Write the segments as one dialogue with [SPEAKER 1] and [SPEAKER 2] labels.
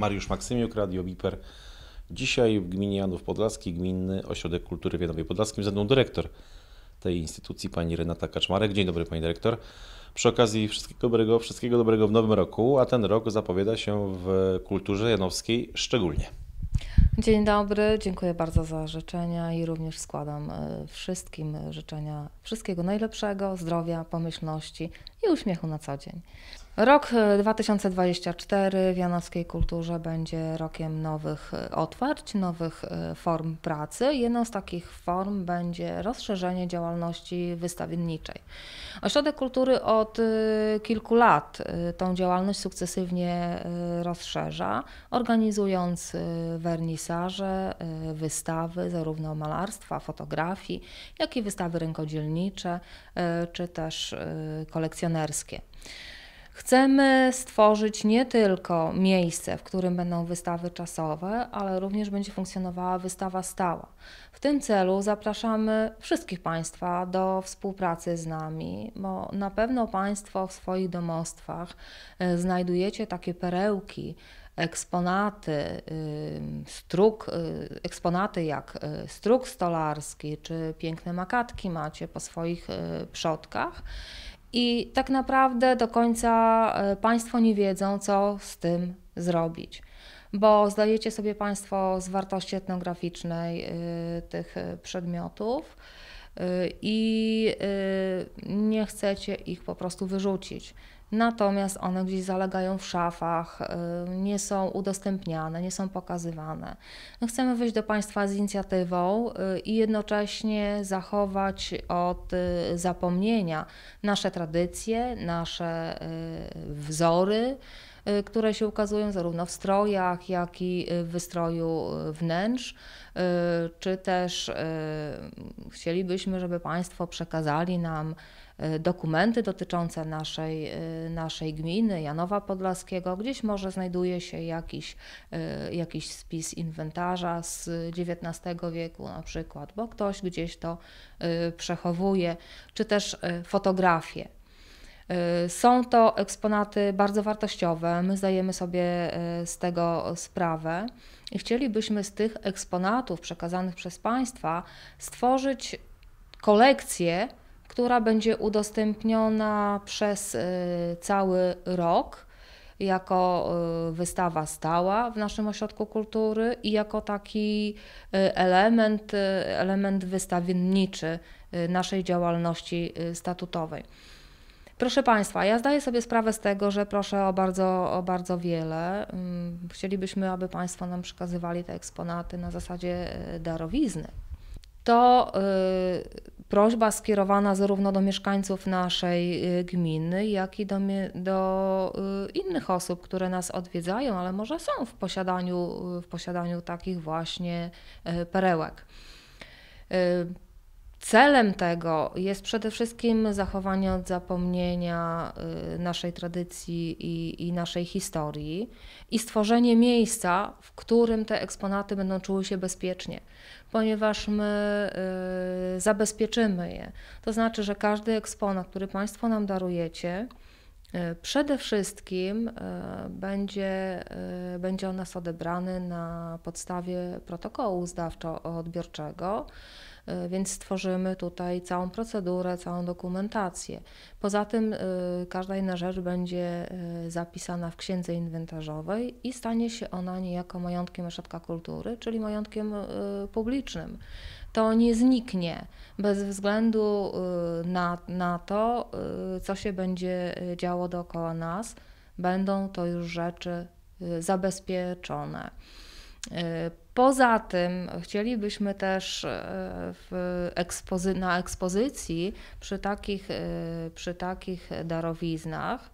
[SPEAKER 1] Mariusz Maksymiuk, Radio Biper. Dzisiaj w gminie Janów Podlaski, Gminny Ośrodek Kultury w Janowie Podlaskim, ze mną dyrektor tej instytucji, pani Renata Kaczmarek. Dzień dobry, pani dyrektor. Przy okazji wszystkiego dobrego, wszystkiego dobrego w nowym roku, a ten rok zapowiada się w kulturze janowskiej szczególnie. Dzień dobry, dziękuję bardzo za życzenia i również składam e, wszystkim życzenia wszystkiego najlepszego, zdrowia, pomyślności i uśmiechu na co dzień. Rok 2024 e, w janowskiej kulturze będzie rokiem nowych e, otwarć, nowych e, form pracy. Jedną z takich form będzie rozszerzenie działalności wystawienniczej. Ośrodek Kultury od kilku lat tą działalność sukcesywnie rozszerza, organizując wernisaże, wystawy zarówno malarstwa, fotografii, jak i wystawy rękodzielnicze, czy też kolekcjonerskie kolekcjonerskie. Chcemy stworzyć nie tylko miejsce, w którym będą wystawy czasowe, ale również będzie funkcjonowała wystawa stała. W tym celu zapraszamy wszystkich Państwa do współpracy z nami, bo na pewno Państwo w swoich domostwach y, znajdujecie takie perełki, eksponaty, y, struk, y, eksponaty jak struk stolarski czy piękne makatki macie po swoich przodkach i tak naprawdę do końca e, Państwo nie wiedzą, co z tym zrobić, bo zdajecie sobie Państwo z wartości etnograficznej e, tych e, przedmiotów i nie chcecie ich po prostu wyrzucić natomiast one gdzieś zalegają w szafach, y, nie są udostępniane, nie są pokazywane. My chcemy wyjść do Państwa z inicjatywą y, i jednocześnie zachować od y, zapomnienia nasze tradycje, nasze wzory które się ukazują zarówno w strojach, jak i w wystroju wnętrz, czy też chcielibyśmy, żeby Państwo przekazali nam E, dokumenty dotyczące naszej, e, naszej gminy, Janowa Podlaskiego. Gdzieś może znajduje się jakiś, e, jakiś spis inwentarza z XIX wieku na przykład, bo ktoś gdzieś to przechowuje, czy też fotografie. Są to eksponaty bardzo wartościowe, my zdajemy sobie z tego sprawę i chcielibyśmy z tych eksponatów przekazanych przez Państwa stworzyć kolekcję która będzie udostępniona przez y, cały rok jako y, wystawa stała w naszym ośrodku kultury i jako taki y, element, element wystawienniczy naszej działalności statutowej. Proszę Państwa, ja zdaję sobie sprawę z tego, że proszę o bardzo, o bardzo wiele. Mm, chcielibyśmy, aby Państwo nam przekazywali te eksponaty na zasadzie darowizny. To prośba skierowana zarówno do mieszkańców naszej y, gminy, jak i do, do, y, innych osób, które nas odwiedzają, ale może są w posiadaniu, w posiadaniu takich właśnie y, perełek. Celem tego jest przede wszystkim zachowanie od zapomnienia y, naszej tradycji i, i, naszej historii i stworzenie miejsca, w którym te eksponaty będą czuły się bezpiecznie, ponieważ my y, zabezpieczymy je. To znaczy, że każdy eksponat, który Państwo nam darujecie, y, przede wszystkim y, będzie, y, będzie on nas odebrany na podstawie protokołu zdawczo-odbiorczego. E, więc stworzymy tutaj całą procedurę, całą dokumentację. Poza tym e, każda inna rzecz będzie e, zapisana w księdze inwentarzowej i stanie się ona niejako majątkiem ośrodka kultury, czyli majątkiem publicznym to nie zniknie bez względu na, na to, co się będzie działo dookoła nas. Będą to już rzeczy zabezpieczone. Poza tym chcielibyśmy też e, ekspozy na ekspozycji przy takich, e, przy takich darowiznach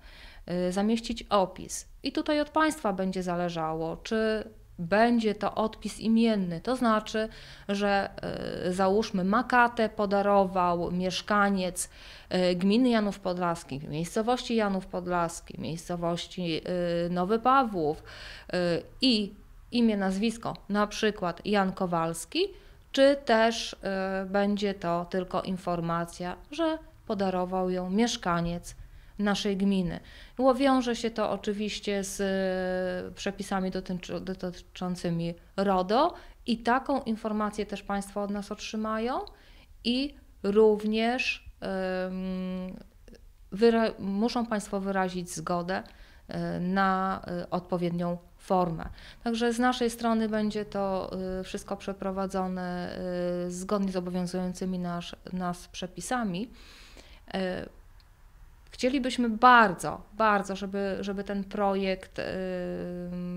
[SPEAKER 1] e, zamieścić opis. I tutaj od Państwa będzie zależało, czy będzie to odpis imienny, to znaczy, że załóżmy makatę podarował mieszkaniec gminy Janów Podlaski, miejscowości Janów Podlaski, miejscowości Nowy Pawłów i imię, nazwisko, na przykład Jan Kowalski, czy też y, będzie to tylko informacja, że podarował ją mieszkaniec naszej gminy. Wiąże się to oczywiście z y, przepisami dotyczącymi RODO i taką informację też Państwo od nas otrzymają i również muszą Państwo wyrazić zgodę y, na odpowiednią formę. Także z naszej strony będzie to y, wszystko przeprowadzone y, zgodnie z obowiązującymi nas, nas przepisami. Y, chcielibyśmy bardzo, bardzo, żeby, żeby ten projekt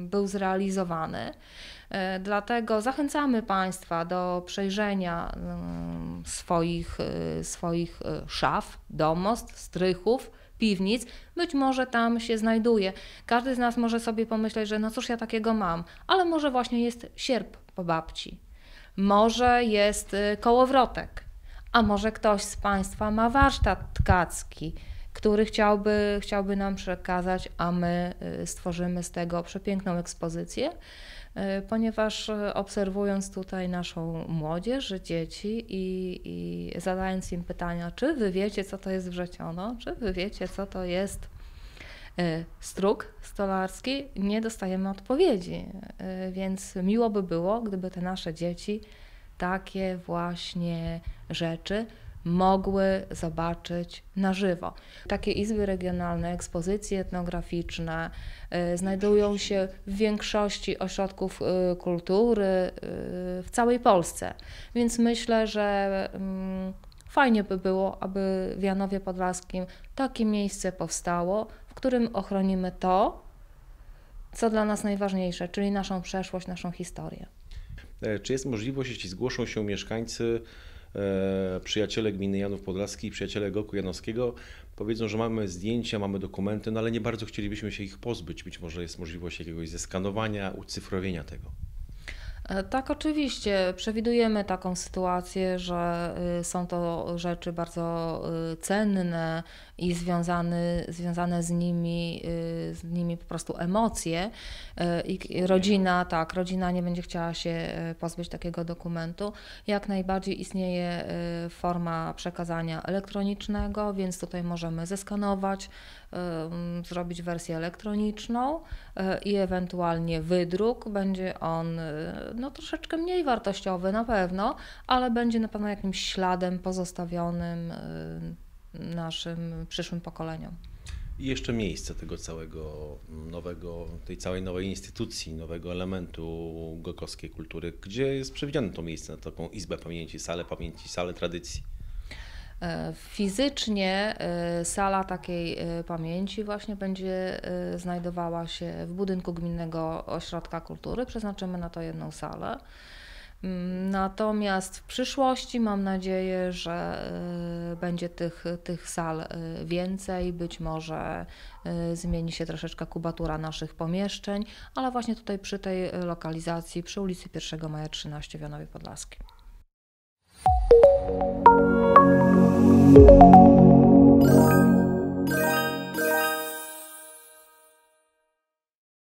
[SPEAKER 1] był zrealizowany. Dlatego zachęcamy Państwa do przejrzenia swoich, swoich szaf, domostw, strychów, piwnic, być może tam się znajduje. Każdy z nas może sobie pomyśleć, że no cóż ja takiego mam, ale może właśnie jest sierp po babci, może jest y, kołowrotek, a może ktoś z Państwa ma warsztat tkacki który chciałby, chciałby nam przekazać, a my y, stworzymy z tego przepiękną ekspozycję, y, ponieważ y, obserwując tutaj naszą młodzież, dzieci i, i zadając im pytania, czy wy wiecie, co to jest wrzeciono, czy wy wiecie, co to jest struk stolarski, nie dostajemy odpowiedzi. Więc miło by było, gdyby te nasze dzieci takie właśnie rzeczy mogły zobaczyć na żywo. Takie izby regionalne, ekspozycje etnograficzne y, znajdują się w większości ośrodków y, kultury y, w całej Polsce, więc myślę, że mm, fajnie by było, aby w Janowie Podlaskim takie miejsce powstało, w którym ochronimy to, co dla nas najważniejsze, czyli naszą przeszłość, naszą historię. E, czy jest możliwość, jeśli zgłoszą się mieszkańcy, E, przyjaciele gminy Janów Podlaski i przyjaciele Goku Janowskiego powiedzą, że mamy zdjęcia, mamy dokumenty, no ale nie bardzo chcielibyśmy się ich pozbyć. Być może jest możliwość jakiegoś zeskanowania, ucyfrowienia tego. E, tak, oczywiście. Przewidujemy taką sytuację, że y, są to rzeczy bardzo y, cenne i związane, związane z, nimi, y, z nimi po prostu emocje. E, I rodzina, tak, rodzina nie będzie chciała się e, pozbyć takiego dokumentu. Jak najbardziej istnieje forma przekazania elektronicznego, więc tutaj możemy zeskanować, zrobić wersję elektroniczną i ewentualnie wydruk. Będzie on no troszeczkę mniej wartościowy na pewno, ale będzie na pewno jakimś śladem pozostawionym y, naszym przyszłym pokoleniom. I jeszcze miejsce tego całego nowego, tej całej nowej instytucji, nowego elementu gokowskiej kultury. Gdzie jest przewidziane to miejsce na taką izbę pamięci, salę pamięci, salę tradycji? E, fizycznie e, sala takiej e, pamięci właśnie będzie znajdowała się w budynku Gminnego Ośrodka Kultury. Przeznaczymy na to jedną salę. Mm, natomiast w przyszłości mam nadzieję, że będzie tych, tych sal więcej, być może zmieni się troszeczkę kubatura naszych pomieszczeń, ale właśnie tutaj przy tej lokalizacji, przy ulicy 1 Maja 13 w Janowie Podlaskim. Thank you.